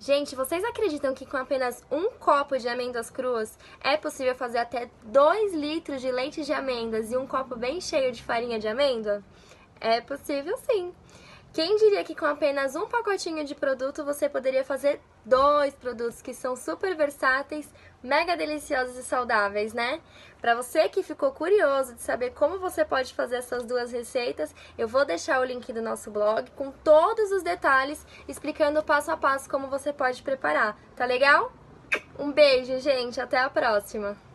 Gente, vocês acreditam que com apenas um copo de amêndoas cruas é possível fazer até 2 litros de leite de amêndoas e um copo bem cheio de farinha de amêndoa? É possível sim! Quem diria que com apenas um pacotinho de produto você poderia fazer dois produtos que são super versáteis, mega deliciosos e saudáveis, né? Para você que ficou curioso de saber como você pode fazer essas duas receitas, eu vou deixar o link do nosso blog com todos os detalhes explicando passo a passo como você pode preparar. Tá legal? Um beijo, gente, até a próxima.